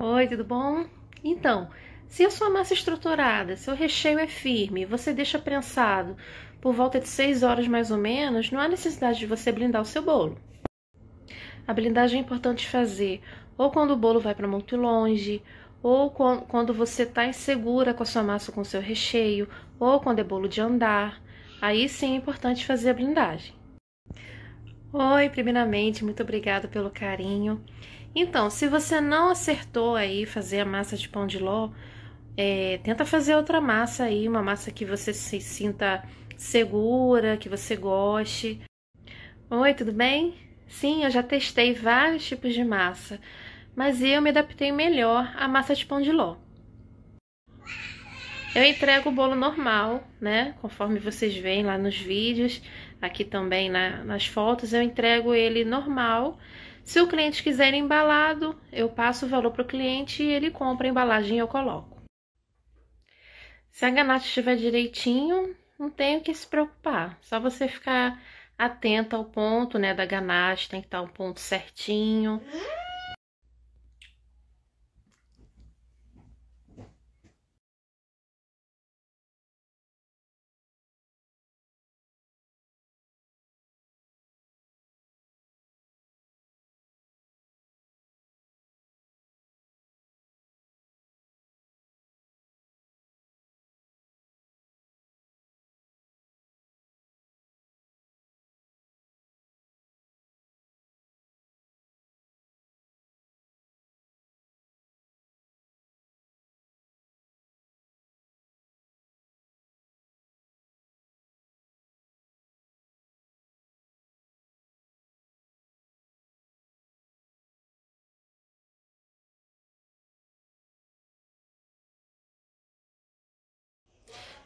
Oi, tudo bom? Então, se a sua massa é estruturada, seu recheio é firme, você deixa prensado por volta de 6 horas mais ou menos, não há necessidade de você blindar o seu bolo. A blindagem é importante fazer ou quando o bolo vai para muito longe, ou quando você está insegura com a sua massa com o seu recheio, ou quando é bolo de andar. Aí sim é importante fazer a blindagem. Oi, primeiramente, muito obrigada pelo carinho. Então, se você não acertou aí fazer a massa de pão de ló, é, tenta fazer outra massa aí, uma massa que você se sinta segura, que você goste. Oi, tudo bem? Sim, eu já testei vários tipos de massa, mas eu me adaptei melhor à massa de pão de ló. Eu entrego o bolo normal, né? Conforme vocês veem lá nos vídeos, aqui também na, nas fotos, eu entrego ele normal. Se o cliente quiser embalado, eu passo o valor para o cliente e ele compra a embalagem e eu coloco. Se a ganache estiver direitinho, não tem o que se preocupar. Só você ficar atento ao ponto, né, da ganache, tem que estar o um ponto certinho.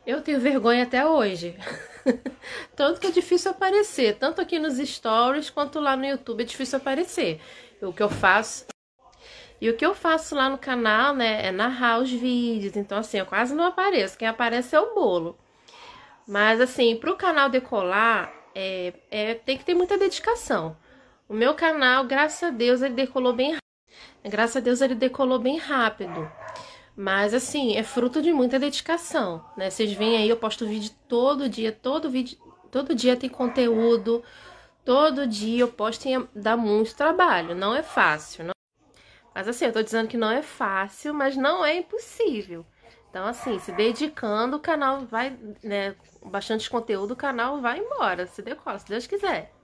Eu tenho vergonha até hoje. tanto que é difícil aparecer, tanto aqui nos stories quanto lá no YouTube é difícil aparecer. O que eu faço e o que eu faço lá no canal, né, é narrar os vídeos. Então, assim, eu quase não apareço. Quem aparece é o bolo. Mas, assim, pro canal decolar, é, é, tem que ter muita dedicação. O meu canal, graças a Deus, ele decolou bem Graças a Deus, ele decolou bem rápido. Mas assim, é fruto de muita dedicação, né? Vocês veem aí, eu posto vídeo todo dia, todo vídeo, todo dia tem conteúdo, todo dia eu posto e é, dá muito trabalho, não é fácil. Não... Mas assim, eu tô dizendo que não é fácil, mas não é impossível. Então, assim, se dedicando, o canal vai, né? Bastante conteúdo, o canal vai embora, se decola, se Deus quiser.